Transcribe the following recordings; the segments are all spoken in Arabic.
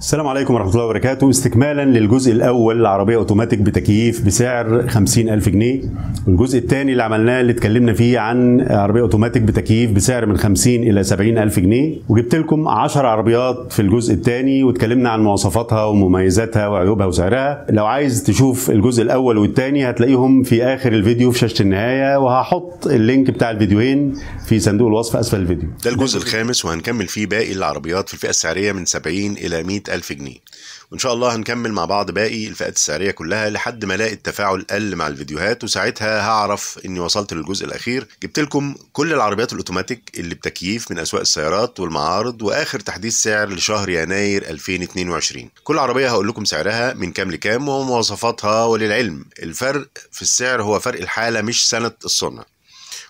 السلام عليكم ورحمة الله وبركاته استكمالا للجزء الأول العربية أوتوماتيك بتكييف بسعر 50000 جنيه والجزء الثاني اللي عملناه اللي اتكلمنا فيه عن عربية أوتوماتيك بتكييف بسعر من 50 إلى 70000 جنيه وجبت لكم 10 عربيات في الجزء الثاني واتكلمنا عن مواصفاتها ومميزاتها وعيوبها وسعرها لو عايز تشوف الجزء الأول والثاني هتلاقيهم في آخر الفيديو في شاشة النهاية وهحط اللينك بتاع الفيديوهين في صندوق الوصف أسفل الفيديو ده الجزء الخامس وهنكمل فيه باقي العربيات في الفئة السعرية من 70 إلى 100 ألف جنيه وإن شاء الله هنكمل مع بعض باقي الفئات السعرية كلها لحد ما ألاقي التفاعل قل مع الفيديوهات وساعتها هعرف إني وصلت للجزء الأخير جبت لكم كل العربيات الأوتوماتيك اللي بتكييف من أسواق السيارات والمعارض وآخر تحديث سعر لشهر يناير 2022 كل عربية هقول لكم سعرها من كام لكام ومواصفاتها وللعلم الفرق في السعر هو فرق الحالة مش سنة الصنع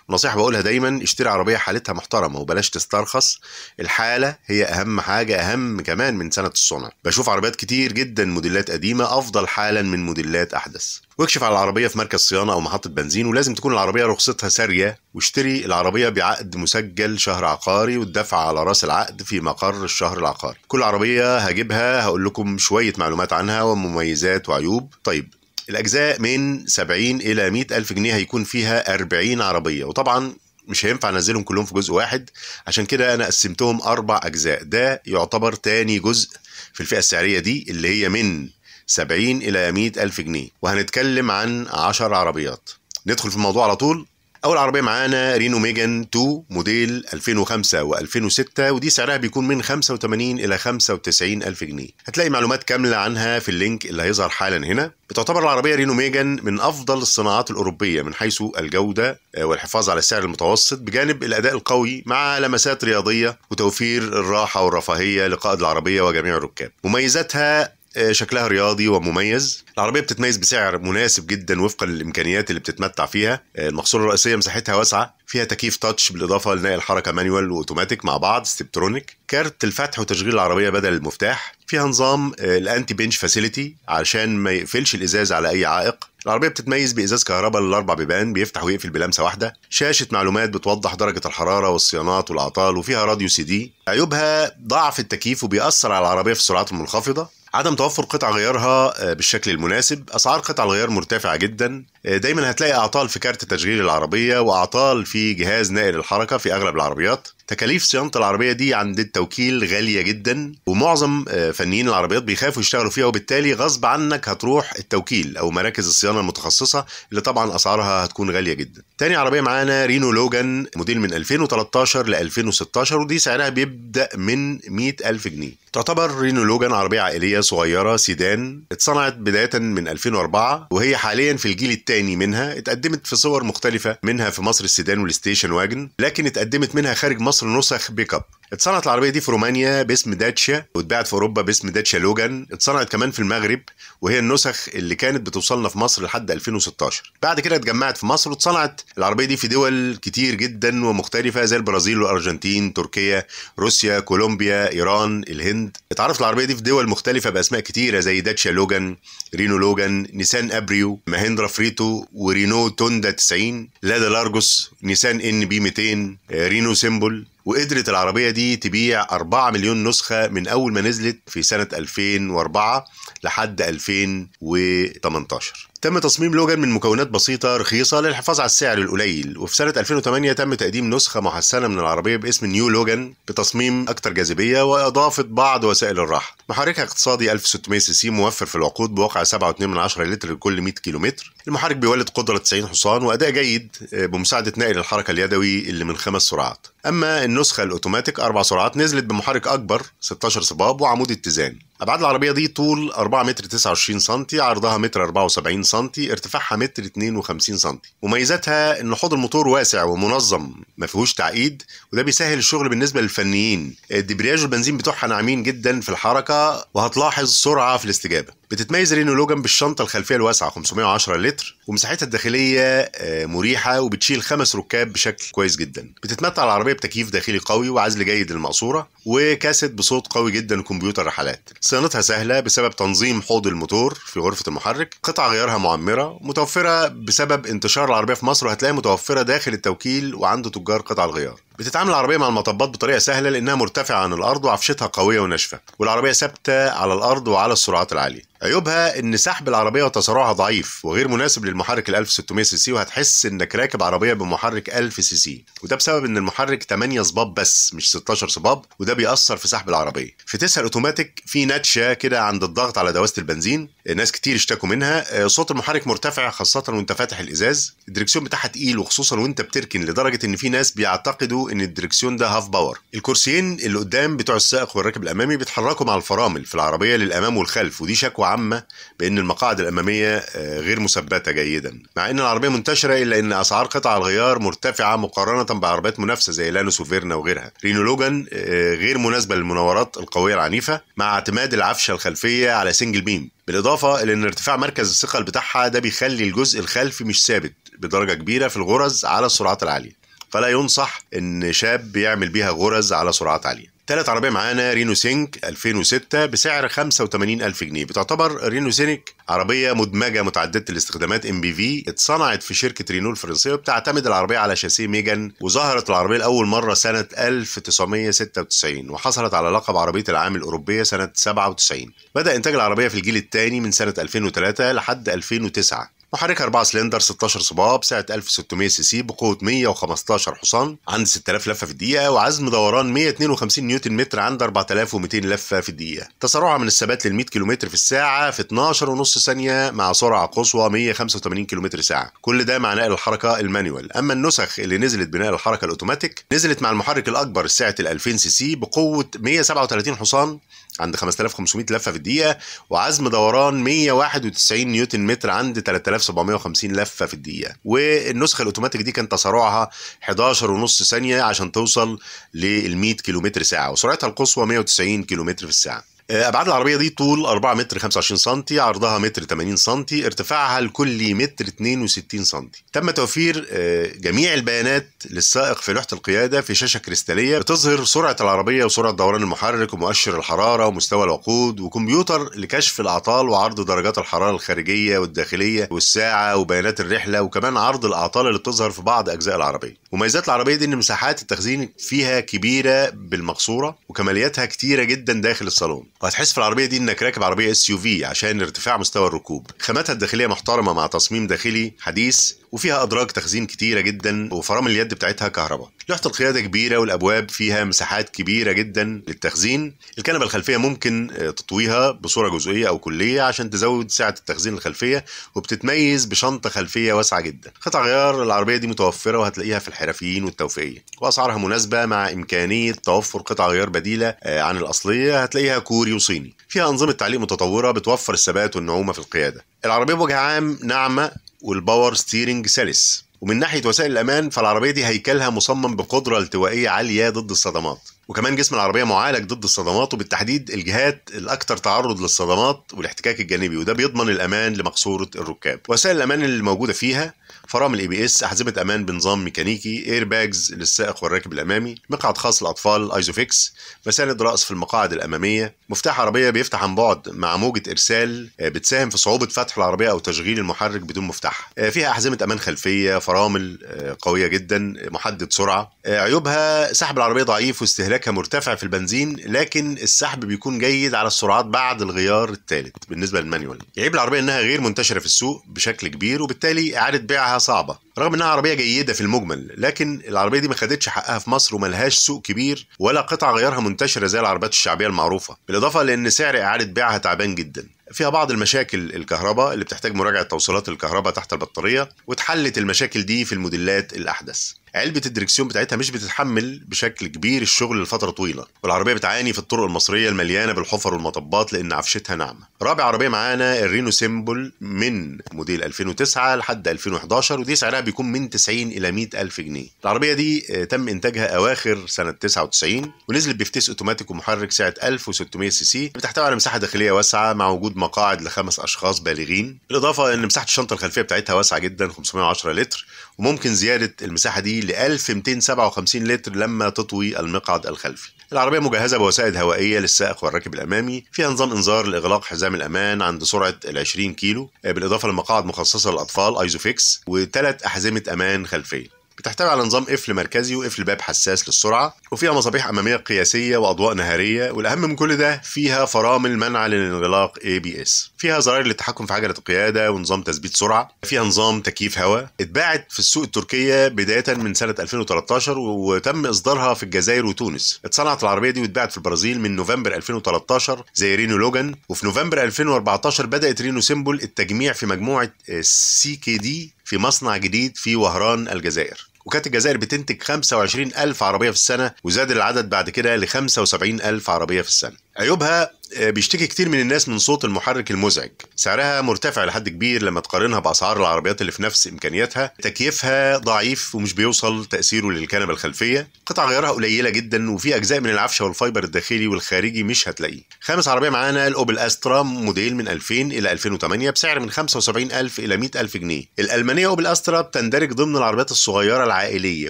نصيحه بقولها دايما اشتري عربيه حالتها محترمه وبلاش تسترخص الحاله هي اهم حاجه اهم كمان من سنه الصنع بشوف عربيات كتير جدا موديلات قديمه افضل حالا من موديلات احدث واكشف على العربيه في مركز صيانه او محطه بنزين ولازم تكون العربيه رخصتها ساريه واشتري العربيه بعقد مسجل شهر عقاري والدفع على راس العقد في مقر الشهر العقاري كل عربيه هجيبها هقول لكم شويه معلومات عنها ومميزات وعيوب طيب الاجزاء من 70 الى 100 الف جنيه هيكون فيها 40 عربيه وطبعا مش هينفع انزلهم كلهم في جزء واحد عشان كده انا قسمتهم اربع اجزاء ده يعتبر تاني جزء في الفئه السعريه دي اللي هي من 70 الى 100 الف جنيه وهنتكلم عن 10 عربيات ندخل في الموضوع على طول اول عربيه معانا رينو ميجان 2 موديل 2005 و2006 ودي سعرها بيكون من 85 الى 95 الف جنيه هتلاقي معلومات كامله عنها في اللينك اللي هيظهر حالا هنا بتعتبر العربيه رينو ميجان من افضل الصناعات الاوروبيه من حيث الجوده آه، والحفاظ على السعر المتوسط بجانب الاداء القوي مع لمسات رياضيه وتوفير الراحه والرفاهيه لقائد العربيه وجميع الركاب مميزاتها آه، شكلها رياضي ومميز العربيه بتتميز بسعر مناسب جدا وفقا للامكانيات اللي بتتمتع فيها آه، المقصوره الرئيسيه مساحتها واسعه فيها تكييف تاتش بالاضافه لنقل الحركه مانيوال واوتوماتيك مع بعض ستيبترونيك كارت الفتح وتشغيل العربيه بدل المفتاح فيها نظام آه، الانتي بنش فاسيليتي عشان ما يقفلش الازاز على اي عائق العربيه بتتميز بازاز كهرباء للاربع بيبان بيفتح ويقفل بلمسه واحده شاشه معلومات بتوضح درجه الحراره والصيانات والاعطال وفيها راديو سي دي عيوبها ضعف التكييف وبيأثر على العربيه في السرعات المنخفضه عدم توفر قطع غيارها آه، بالشكل المناسب اسعار قطع الغيار مرتفعه جدا دايما هتلاقي اعطال في كارت تشغيل العربيه واعطال في جهاز نقل الحركه في اغلب العربيات تكاليف صيانه العربيه دي عند التوكيل غاليه جدا ومعظم آه، فنيين العربيات بيخافوا يشتغلوا فيها وبالتالي غصب عنك هتروح التوكيل او مراكز الصيانه المتخصصه اللي طبعا اسعارها هتكون غاليه جدا تاني عربيه معانا رينو لوجان موديل من 2013 ل 2016 ودي سعرها بيبدا من 100000 جنيه تعتبر رينو لوجان عربيه عائليه صغيره سيدان اتصنعت بدايه من 2004 وهي حاليا في الجيل الثاني تاني منها اتقدمت في صور مختلفة منها في مصر السيدان والستيشن واجن لكن اتقدمت منها خارج مصر نسخ بيك اب اتصنعت العربيه دي في رومانيا باسم داتشا واتباعت في اوروبا باسم داتشا لوجان اتصنعت كمان في المغرب وهي النسخ اللي كانت بتوصلنا في مصر لحد 2016 بعد كده اتجمعت في مصر واتصنعت العربيه دي في دول كتير جدا ومختلفه زي البرازيل والارجنتين تركيا روسيا كولومبيا ايران الهند اتعرفت العربيه دي في دول مختلفه باسماء كتيره زي داتشا لوجان رينو لوجان نيسان ابريو مهندرا فريتو ورينو توندا 90 لادا لارجوس نيسان ان بي 200 آه، رينو سيمبل وقدرت العربية دي تبيع 4 مليون نسخة من أول ما نزلت في سنة 2004 لحد 2018 تم تصميم لوجان من مكونات بسيطة رخيصة للحفاظ على السعر القليل وفي سنة 2008 تم تقديم نسخة محسنة من العربية باسم نيو لوجان بتصميم أكثر جاذبية وإضافة بعض وسائل الراحة محركها اقتصادي 1600 سي سي موفر في الوقود بواقع 7.2 لتر لكل 100 كيلومتر المحرك بيولد قدرة 90 حصان وأداء جيد آه، بمساعدة نقل الحركة اليدوي اللي من خمس سرعات أما النسخة الأوتوماتيك أربع سرعات نزلت بمحرك أكبر 16 صباب وعمود اتزان أبعاد العربية دي طول 4 متر 29 سم عرضها متر 74 سم ارتفاعها متر 52 سم مميزاتها ان حوض الموتور واسع ومنظم ما فيهوش تعقيد وده بيسهل الشغل بالنسبه للفنيين الدبرياج والبنزين بتوعها ناعمين جدا في الحركه وهتلاحظ سرعه في الاستجابه بتتميز رينو لوجان بالشنطة الخلفية الواسعة 510 لتر ومساحتها الداخلية آه، مريحة وبتشيل خمس ركاب بشكل كويس جدا بتتمتع العربية بتكييف داخلي قوي وعزل جيد للمقصورة وكاسيت بصوت قوي جدا وكمبيوتر رحلات صيانتها سهلة بسبب تنظيم حوض الموتور في غرفة المحرك قطع غيارها معمرة متوفرة بسبب انتشار العربية في مصر وهتلاقيها متوفرة داخل التوكيل وعند تجار قطع الغيار بتتعامل العربيه مع المطبات بطريقه سهله لانها مرتفعه عن الارض وعفشتها قويه وناشفه والعربيه ثابته على الارض وعلى السرعات العاليه عيوبها ان سحب العربيه وتسارعها ضعيف وغير مناسب للمحرك ال 1600 سي سي وهتحس انك راكب عربيه بمحرك 1000 سي سي وده بسبب ان المحرك 8 صباب بس مش 16 صباب وده بيأثر في سحب العربيه في 9 اوتوماتيك في نتشه كده عند الضغط على دواسه البنزين ناس كتير اشتكوا منها آه، صوت المحرك مرتفع خاصه وانت فاتح الازاز الدركسيون بتاعها تقيل وخصوصا وانت بتركن لدرجه ان في ناس بيعتقدوا ان الدركسيون ده هاف باور الكرسيين اللي قدام بتوع السائق والراكب الامامي بيتحركوا مع الفرامل في العربيه للامام والخلف ودي شكوى عامه بان المقاعد الاماميه آه، غير مثبته جيدا مع ان العربيه منتشره الا ان اسعار قطع الغيار مرتفعه مقارنه بعربيات منافسه زي لانوس وفيرنا وغيرها رينو لوجان آه، غير مناسبه للمناورات القويه العنيفه مع اعتماد العفشه الخلفيه على سنجل بيم بالإضافة إلى أن ارتفاع مركز الثقل بتاعها ده بيخلي الجزء الخلفي مش ثابت بدرجة كبيرة في الغرز على السرعات العالية فلا ينصح ان شاب يعمل بيها غرز على سرعات عاليه ثالث عربية معانا رينو سينك 2006 بسعر 85000 جنيه بتعتبر رينو سينك عربية مدمجة متعددة الاستخدامات ام بي في اتصنعت في شركة رينو الفرنسية وبتعتمد العربية على شاسيه ميجان وظهرت العربية لأول مرة سنة 1996 وحصلت على لقب عربية العام الأوروبية سنة 97 بدأ إنتاج العربية في الجيل الثاني من سنة 2003 لحد 2009 محرك 4 سلندر 16 صباب سعه 1600 سي سي بقوة 115 حصان عند 6000 لفة في الدقيقة وعزم دوران 152 نيوتن متر عند 4200 لفة في الدقيقة تسارعها من الثبات لل 100 كيلومتر في الساعة في 12.5 ثانية مع سرعة قصوى 185 كيلومتر ساعة كل ده مع نقل الحركة المانيوال أما النسخ اللي نزلت بنقل الحركة الأوتوماتيك نزلت مع المحرك الأكبر سعة ال 2000 سي سي بقوة 137 حصان عند 5500 لفه في الدقيقه وعزم دوران 191 نيوتن متر عند 3750 لفه في الدقيقه والنسخه الاوتوماتيك دي كان تسارعها 11 ونص ثانيه عشان توصل لل 100 كيلومتر ساعه وسرعتها القصوى 190 كيلومتر في الساعه آه، ابعاد العربيه دي طول 4 متر 25 سم عرضها متر 80 سم ارتفاعها الكلي متر 62 سم تم توفير آه، جميع البيانات للسائق في لوحه القياده في شاشه كريستاليه بتظهر سرعه العربيه وسرعه دوران المحرك ومؤشر الحراره ومستوى الوقود وكمبيوتر لكشف الاعطال وعرض درجات الحراره الخارجيه والداخليه والساعه وبيانات الرحله وكمان عرض الاعطال اللي بتظهر في بعض اجزاء العربيه مميزات العربيه دي ان مساحات التخزين فيها كبيره بالمقصوره وكمالياتها كتيره جدا داخل الصالون وهتحس في العربيه دي انك راكب عربيه اس يو في عشان ارتفاع مستوى الركوب خاماتها الداخليه محترمه مع تصميم داخلي حديث وفيها ادراج تخزين كتيره جدا وفرامل اليد بتاعتها كهرباء لوحه القياده كبيره والابواب فيها مساحات كبيره جدا للتخزين الكنبه الخلفيه ممكن آه، تطويها بصوره جزئيه او كليه عشان تزود سعه التخزين الخلفيه وبتتميز بشنطه خلفيه واسعه جدا قطع غيار العربيه دي متوفره وهتلاقيها في الحرفيين والتوفيقيه واسعارها مناسبه مع امكانيه توفر قطع غيار بديله آه، عن الاصليه هتلاقيها كوري وصيني فيها انظمه تعليق متطوره بتوفر الثبات والنعومه في القياده العربيه بوجه عام ناعمه والباور ستيرنج سلس ومن ناحيه وسائل الامان فالعربيه دي هيكلها مصمم بقدره التوائيه عاليه ضد الصدمات وكمان جسم العربيه معالج ضد الصدمات وبالتحديد الجهات الاكثر تعرض للصدمات والاحتكاك الجانبي وده بيضمن الامان لمقصوره الركاب وسائل الامان اللي موجوده فيها فرامل الاي بي اس احزمه امان بنظام ميكانيكي اير باجز للسائق والراكب الامامي مقعد خاص للاطفال ايزوفيكس مساند راس في المقاعد الاماميه مفتاح عربيه بيفتح عن بعد مع موجه ارسال آه، بتساهم في صعوبه فتح العربيه او تشغيل المحرك بدون مفتاح آه، فيها احزمه امان خلفيه فرامل آه، قويه جدا محدد سرعه عيوبها سحب العربيه ضعيف واستهلاكها مرتفع في البنزين لكن السحب بيكون جيد على السرعات بعد الغيار الثالث بالنسبه للمانيوال عيب العربيه انها غير منتشره في السوق بشكل كبير وبالتالي اعاده بيعها صعبه رغم انها عربيه جيده في المجمل لكن العربيه دي ما خدتش حقها في مصر وملهاش سوق كبير ولا قطع غيرها منتشره زي العربيات الشعبيه المعروفه بالاضافه لان سعر اعاده بيعها تعبان جدا فيها بعض المشاكل الكهرباء اللي بتحتاج مراجعة توصيلات الكهرباء تحت البطارية واتحلت المشاكل دي في الموديلات الأحدث علبة الدركسيون بتاعتها مش بتتحمل بشكل كبير الشغل لفترة طويلة والعربية بتعاني في الطرق المصرية المليانة بالحفر والمطبات لأن عفشتها ناعمة رابع عربية معانا الرينو سيمبل من موديل 2009 لحد 2011 ودي سعرها بيكون من 90 إلى 100 ألف جنيه العربية دي آه، تم إنتاجها أواخر سنة 99 ونزلت بفتيس أوتوماتيك ومحرك سعة 1600 سي سي بتحتوي على مساحة داخلية واسعة مع وجود مقاعد لخمس اشخاص بالغين بالاضافه ان مساحه الشنطه الخلفيه بتاعتها واسعه جدا 510 لتر وممكن زياده المساحه دي ل 1257 لتر لما تطوي المقعد الخلفي العربيه مجهزه بوسائد هوائيه للسائق والراكب الامامي فيها نظام انذار لاغلاق حزام الامان عند سرعه ال 20 كيلو بالاضافه لمقاعد مخصصه للاطفال ايزوفيكس وثلاث احزمه امان خلفيه بتحتوي على نظام قفل مركزي وقفل باب حساس للسرعه وفيها مصابيح اماميه قياسيه واضواء نهاريه والاهم من كل ده فيها فرامل منع للانغلاق اي بي اس فيها زراير للتحكم في عجله القياده ونظام تثبيت سرعه فيها نظام تكييف هواء اتباعت في السوق التركيه بدايه من سنه 2013 وتم اصدارها في الجزائر وتونس اتصنعت العربيه دي واتباعت في البرازيل من نوفمبر 2013 زي رينو لوجان وفي نوفمبر 2014 بدات رينو سيمبل التجميع في مجموعه سي كي دي في مصنع جديد في وهران الجزائر وكانت الجزائر بتنتج 25 ألف عربية في السنة وزاد العدد بعد كده ل 75 ألف عربية في السنة عيوبها آه، بيشتكي كتير من الناس من صوت المحرك المزعج سعرها مرتفع لحد كبير لما تقارنها بأسعار العربيات اللي في نفس إمكانياتها تكييفها ضعيف ومش بيوصل تأثيره للكنبة الخلفية قطع غيارها قليلة جدا وفي أجزاء من العفشة والفايبر الداخلي والخارجي مش هتلاقيه خامس عربية معانا الأوبل أسترا موديل من 2000 إلى 2008 بسعر من 75000 إلى 100000 جنيه الألمانية أوبل أسترا بتندرج ضمن العربيات الصغيرة العائلية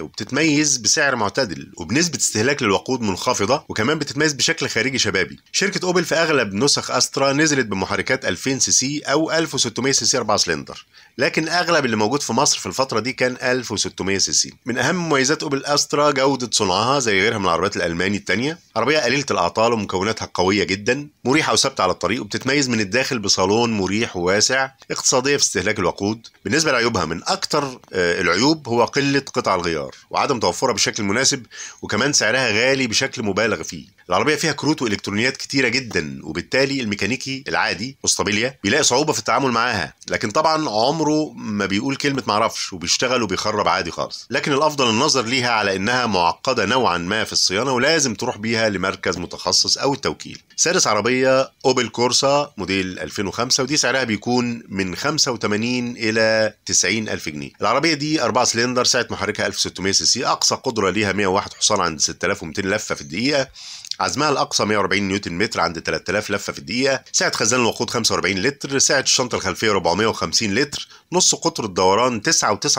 وبتتميز بسعر معتدل وبنسبة استهلاك للوقود منخفضة وكمان بتتميز بشكل خارجي شبابي شركة أوبل في أغلب نسخ أسترا نزلت بمحركات 2000 سي سي أو 1600 سي سي 4 سلندر لكن اغلب اللي موجود في مصر في الفتره دي كان 1600 سي سي من اهم مميزات اوبل استرا جوده صنعها زي غيرها من العربيات الالماني الثانيه عربيه قليله الاعطال ومكوناتها قويه جدا مريحه وثابته على الطريق وبتتميز من الداخل بصالون مريح وواسع اقتصاديه في استهلاك الوقود بالنسبه لعيوبها من اكثر آه، العيوب هو قله قطع الغيار وعدم توفرها بشكل مناسب وكمان سعرها غالي بشكل مبالغ فيه العربيه فيها كروت والكترونيات كتيره جدا وبالتالي الميكانيكي العادي استابيليا بيلاقي صعوبه في التعامل معاها لكن طبعا عمره عمره ما بيقول كلمه معرفش وبيشتغل وبيخرب عادي خالص لكن الافضل النظر ليها على انها معقده نوعا ما في الصيانه ولازم تروح بيها لمركز متخصص او التوكيل سادس عربية أوبل كورسا موديل 2005 ودي سعرها بيكون من 85 إلى 90 ألف جنيه العربية دي أربعة سلندر سعة محركها 1600 سي سي أقصى قدرة ليها 101 حصان عند 6200 لفة في الدقيقة عزمها الأقصى 140 نيوتن متر عند 3000 لفة في الدقيقة سعة خزان الوقود 45 لتر سعة الشنطة الخلفية 450 لتر نص قطر الدوران 9.9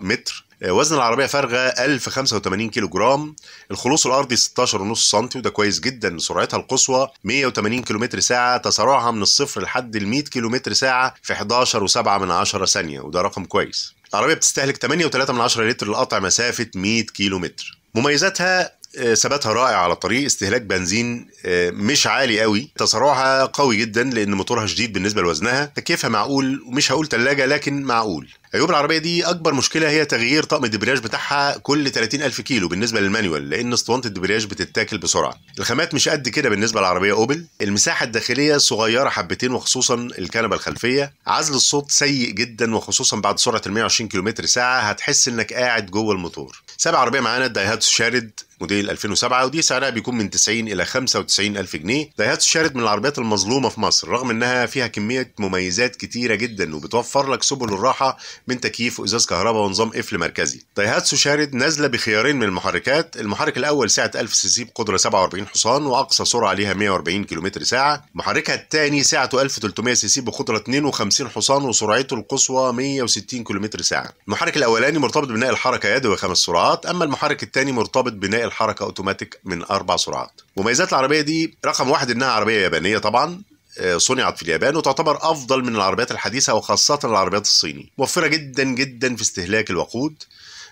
متر وزن العربيه فارغه 1085 كيلو جرام الخلوص الارضي 16.5 سم وده كويس جدا سرعتها القصوى 180 كيلو ساعه تسارعها من الصفر لحد ال 100 كيلو ساعه في 11.7 من 10 ثانيه وده رقم كويس العربيه بتستهلك 8.3 من 10 لتر لقطع مسافه 100 كيلو متر مميزاتها آه، ثباتها رائع على الطريق استهلاك بنزين آه، مش عالي قوي تسارعها قوي جدا لان موتورها شديد بالنسبه لوزنها تكييفها معقول ومش هقول ثلاجه لكن معقول عيوب العربيه دي اكبر مشكله هي تغيير طقم الدبرياج بتاعها كل 30 ألف كيلو بالنسبه للمانيوال لان اسطوانه الدبرياج بتتاكل بسرعه الخامات مش قد كده بالنسبه للعربيه اوبل المساحه الداخليه صغيره حبتين وخصوصا الكنبه الخلفيه عزل الصوت سيء جدا وخصوصا بعد سرعه ال 120 كم ساعه هتحس انك قاعد جوه الموتور سابع عربيه معانا دايهاتسو شارد موديل 2007 ودي سعرها بيكون من 90 الى 95 الف جنيه دايهاتسو شارد من العربيات المظلومه في مصر رغم انها فيها كميه مميزات كتيره جدا وبتوفر لك سبل الراحه من تكييف وازاز كهرباء ونظام قفل مركزي دايهاتسو شارد نازله بخيارين من المحركات المحرك الاول سعه 1000 سي سي بقدره 47 الحصان واقصى سرعه ليها 140 كم ساعه محركها الثاني سعته 1300 سي سي بقدره 52 حصان وسرعته القصوى 160 كم ساعه المحرك الاولاني مرتبط بناء الحركه يدوي خمس سرعات اما المحرك الثاني مرتبط بناء الحركه اوتوماتيك من اربع سرعات مميزات العربيه دي رقم واحد انها عربيه يابانيه طبعا آه، صنعت في اليابان وتعتبر افضل من العربيات الحديثه وخاصه العربيات الصيني موفره جدا جدا في استهلاك الوقود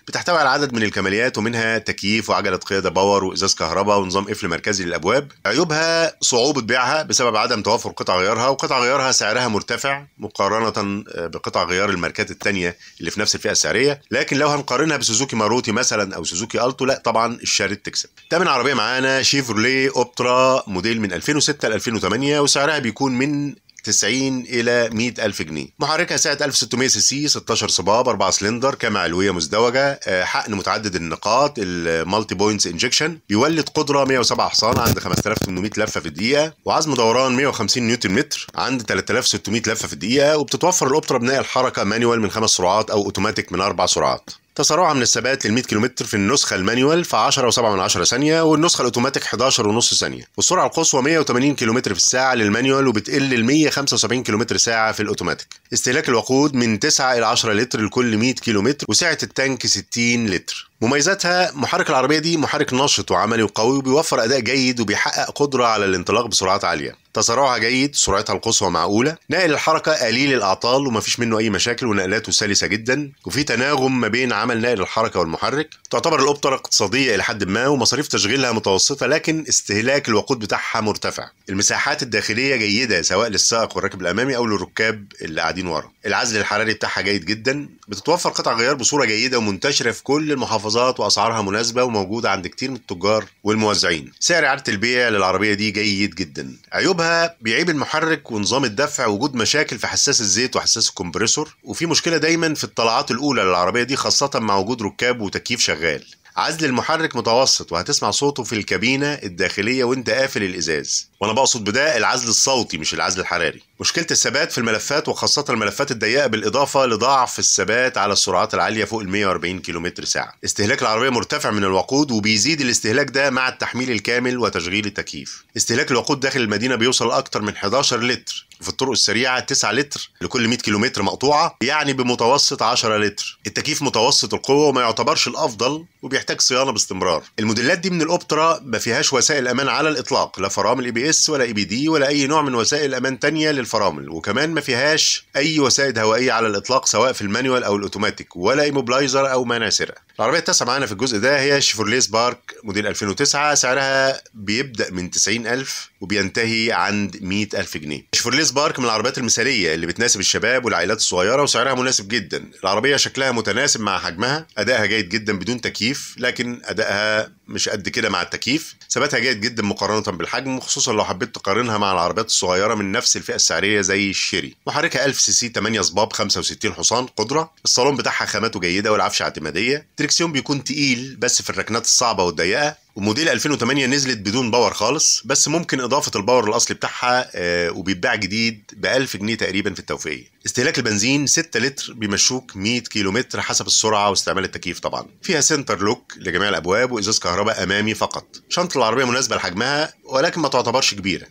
بتحتوي على عدد من الكماليات ومنها تكييف وعجلة قيادة باور وإزاز كهرباء ونظام قفل مركزي للأبواب عيوبها صعوبة بيعها بسبب عدم توافر قطع غيارها وقطع غيارها سعرها مرتفع مقارنة آه، بقطع غيار الماركات التانية اللي في نفس الفئة السعرية لكن لو هنقارنها بسوزوكي ماروتي مثلا أو سوزوكي ألتو لا طبعا الشارد تكسب تامن عربية معانا شيفروليه أوبترا موديل من 2006 ل 2008 وسعرها بيكون من 90 الى 100 الف جنيه محركها سعه 1600 سي سي 16 صباب 4 سلندر كما علويه مزدوجه آه، حقن متعدد النقاط المالتي بوينتس انجكشن بيولد قدره 107 حصان عند 5800 لفه في الدقيقه وعزم دوران 150 نيوتن متر عند 3600 لفه في الدقيقه وبتتوفر الاوبترا بناء الحركه مانيوال من خمس سرعات او اوتوماتيك من اربع سرعات تسارعها من الثبات لل 100 كيلومتر في النسخه المانيوال في 10 و7 من 10 ثانيه والنسخه الاوتوماتيك 11 ونص ثانيه والسرعه القصوى 180 كيلومتر في الساعه للمانيوال وبتقل ل 175 كيلومتر ساعه في الاوتوماتيك استهلاك الوقود من 9 الى 10 لتر لكل 100 كيلومتر وسعه التانك 60 لتر مميزاتها محرك العربية دي محرك نشط وعملي وقوي وبيوفر أداء جيد وبيحقق قدرة على الانطلاق بسرعات عالية تسارعها جيد سرعتها القصوى معقولة نقل الحركة قليل الأعطال ومفيش منه أي مشاكل ونقلاته سلسة جدا وفي تناغم ما بين عمل نقل الحركة والمحرك تعتبر الأوبترا اقتصادية إلى حد ما ومصاريف تشغيلها متوسطة لكن استهلاك الوقود بتاعها مرتفع المساحات الداخلية جيدة سواء للسائق والراكب الأمامي أو للركاب اللي قاعدين ورا العزل الحراري بتاعها جيد جدا بتتوفر قطع غيار بصورة جيدة ومنتشرة في كل المحافظات محافظات واسعارها مناسبه وموجوده عند كتير من التجار والموزعين سعر اعاده البيع للعربيه دي جيد جدا عيوبها بيعيب المحرك ونظام الدفع وجود مشاكل في حساس الزيت وحساس الكمبريسور وفي مشكله دايما في الطلعات الاولى للعربيه دي خاصه مع وجود ركاب وتكييف شغال عزل المحرك متوسط وهتسمع صوته في الكابينة الداخلية وانت قافل الإزاز وأنا بقصد بده العزل الصوتي مش العزل الحراري مشكلة الثبات في الملفات وخاصة الملفات الضيقة بالإضافة لضعف الثبات على السرعات العالية فوق ال 140 كم ساعة استهلاك العربية مرتفع من الوقود وبيزيد الاستهلاك ده مع التحميل الكامل وتشغيل التكييف استهلاك الوقود داخل المدينة بيوصل أكتر من 11 لتر في الطرق السريعه 9 لتر لكل 100 كيلومتر مقطوعه يعني بمتوسط 10 لتر التكييف متوسط القوه وما يعتبرش الافضل وبيحتاج صيانه باستمرار الموديلات دي من الاوبترا ما فيهاش وسائل امان على الاطلاق لا فرامل اي بي اس ولا اي بي دي ولا اي نوع من وسائل امان تانية للفرامل وكمان ما فيهاش اي وسائد هوائيه على الاطلاق سواء في المانيوال او الاوتوماتيك ولا ايموبلايزر او مانع سرقه العربيه التاسعه معانا في الجزء ده هي شيفورليه سبارك موديل 2009 سعرها بيبدا من 90000 وبينتهي عند 100000 جنيه شيفورليه سبارك من العربيات المثالية اللي بتناسب الشباب والعائلات الصغيرة وسعرها مناسب جدا العربية شكلها متناسب مع حجمها أدائها جيد جدا بدون تكييف لكن أدائها مش قد كده مع التكييف ثباتها جيد جدا مقارنة بالحجم خصوصا لو حبيت تقارنها مع العربيات الصغيرة من نفس الفئة السعرية زي الشيري محركها 1000 سي سي 8 صباب 65 حصان قدرة الصالون بتاعها خاماته جيدة والعفش اعتمادية تريكسيون بيكون تقيل بس في الركنات الصعبة والضيقة وموديل 2008 نزلت بدون باور خالص بس ممكن اضافه الباور الاصلي بتاعها آه، وبيتباع جديد ب 1000 جنيه تقريبا في التوفيق استهلاك البنزين 6 لتر بيمشوك 100 كيلومتر حسب السرعه واستعمال التكييف طبعا فيها سنتر لوك لجميع الابواب وازاز كهرباء امامي فقط شنطه العربيه مناسبه لحجمها ولكن ما تعتبرش كبيره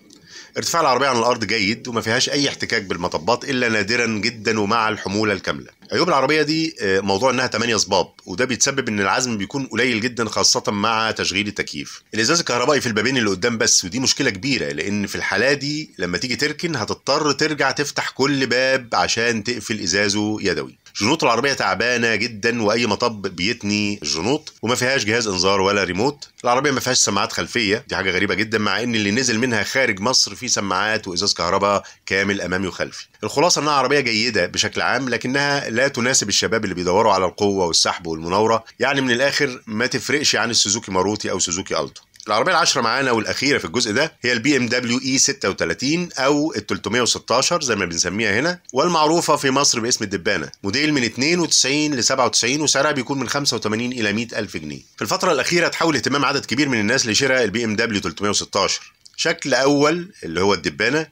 ارتفاع العربية عن الأرض جيد وما فيهاش أي احتكاك بالمطبات إلا نادرا جدا ومع الحمولة الكاملة عيوب العربية دي آه، موضوع إنها 8 صباب وده بيتسبب إن العزم بيكون قليل جدا خاصة مع تشغيل التكييف الإزاز الكهربائي في البابين اللي قدام بس ودي مشكلة كبيرة لأن في الحالة دي لما تيجي تركن هتضطر ترجع تفتح كل باب عشان تقفل إزازه يدوي جنوط العربيه تعبانه جدا واي مطب بيتني الجنوط وما فيهاش جهاز انذار ولا ريموت العربيه ما فيهاش سماعات خلفيه دي حاجه غريبه جدا مع ان اللي نزل منها خارج مصر فيه سماعات وازاز كهرباء كامل امامي وخلفي الخلاصه انها عربيه جيده بشكل عام لكنها لا تناسب الشباب اللي بيدوروا على القوه والسحب والمناوره يعني من الاخر ما تفرقش عن السوزوكي ماروتي او سوزوكي التو العربيه العشرة معانا والاخيره في الجزء ده هي البي ام دبليو اي 36 او ال 316 زي ما بنسميها هنا والمعروفه في مصر باسم الدبانه موديل من 92 ل 97 وسعرها بيكون من 85 الى 100 الف جنيه في الفتره الاخيره تحول اهتمام عدد كبير من الناس لشراء البي ام دبليو 316 شكل اول اللي هو الدبانه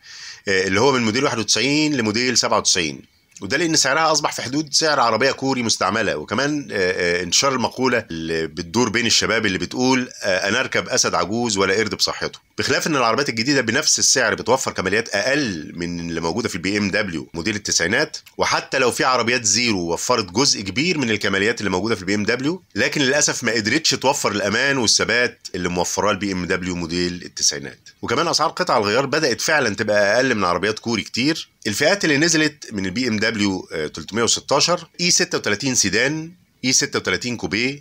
آه، اللي هو من موديل 91 لموديل 97 وده لان سعرها اصبح في حدود سعر عربيه كوري مستعمله وكمان آه، آه، انتشار المقوله اللي بتدور بين الشباب اللي بتقول آه، انا اركب اسد عجوز ولا قرد بصحته بخلاف ان العربيات الجديده بنفس السعر بتوفر كماليات اقل من اللي موجوده في البي ام دبليو موديل التسعينات وحتى لو في عربيات زيرو وفرت جزء كبير من الكماليات اللي موجوده في البي ام دبليو لكن للاسف ما قدرتش توفر الامان والثبات اللي موفراه البي ام دبليو موديل التسعينات وكمان اسعار قطع الغيار بدات فعلا تبقى اقل من عربيات كوري كتير الفئات اللي نزلت من البي ام دبليو 316 اي 36 سيدان e اي 36 كوبيه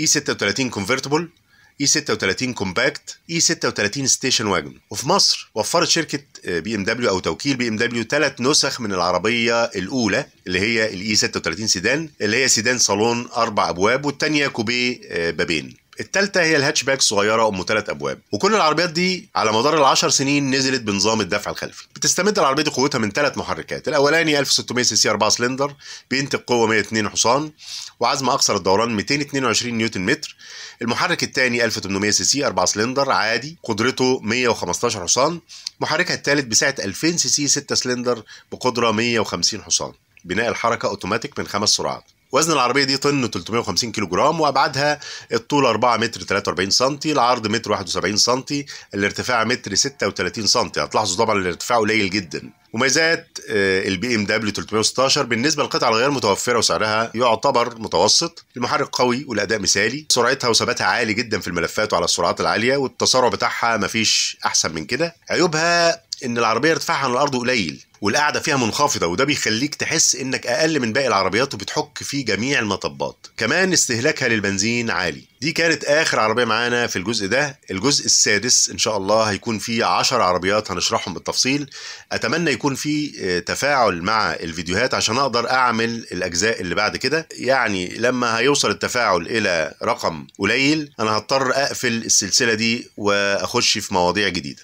اي 36 كونفرتبل اي 36 كومباكت اي 36 ستيشن واجن وفي مصر وفرت شركه بي ام دبليو او توكيل بي ام دبليو ثلاث نسخ من العربيه الاولى اللي هي الاي 36 سيدان اللي هي سيدان صالون اربع ابواب والثانيه كوبيه آه، بابين الثالثه هي الهاتشباك الصغيره ام ثلاث ابواب وكل العربيات دي على مدار ال10 سنين نزلت بنظام الدفع الخلفي بتستمد العربيه دي قوتها من ثلاث محركات الاولاني 1600 سي سي 4 سلندر بينتج قوه 102 حصان وعزم اقصر الدوران 222 نيوتن متر المحرك الثاني 1800 سي سي 4 سلندر عادي قدرته 115 حصان محركها الثالث بسعه 2000 سي سي 6 سلندر بقدره 150 حصان بناء الحركه اوتوماتيك من خمس سرعات وزن العربية دي طن 350 كيلو جرام وأبعادها الطول 4 متر 43 سم العرض متر 71 سم الارتفاع متر 36 سم هتلاحظوا طبعا الارتفاع قليل جدا مميزات آه، البي ام دبليو 316 بالنسبه للقطع الغير متوفره وسعرها يعتبر متوسط المحرك قوي والاداء مثالي سرعتها وثباتها عالي جدا في الملفات وعلى السرعات العاليه والتسارع بتاعها مفيش احسن من كده عيوبها ان العربيه ارتفاعها عن الارض قليل والقعده فيها منخفضه وده بيخليك تحس انك اقل من باقي العربيات وبتحك في جميع المطبات كمان استهلاكها للبنزين عالي دي كانت اخر عربيه معانا في الجزء ده الجزء السادس ان شاء الله هيكون فيه 10 عربيات هنشرحهم بالتفصيل اتمنى يكون في آه، تفاعل مع الفيديوهات عشان اقدر اعمل الاجزاء اللي بعد كده يعني لما هيوصل التفاعل الى رقم قليل انا هضطر اقفل السلسله دي واخش في مواضيع جديده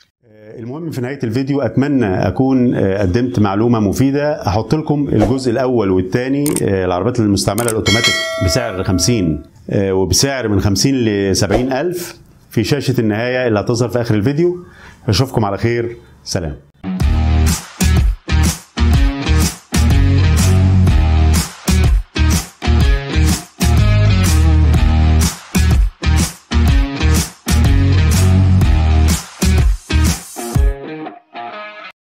المهم في نهايه الفيديو اتمنى اكون آه، قدمت معلومه مفيده احط لكم الجزء الاول والثاني آه، العربيات المستعمله الاوتوماتيك بسعر 50 آه، وبسعر من 50 ل 70 الف في شاشه النهايه اللي هتظهر في اخر الفيديو اشوفكم على خير سلام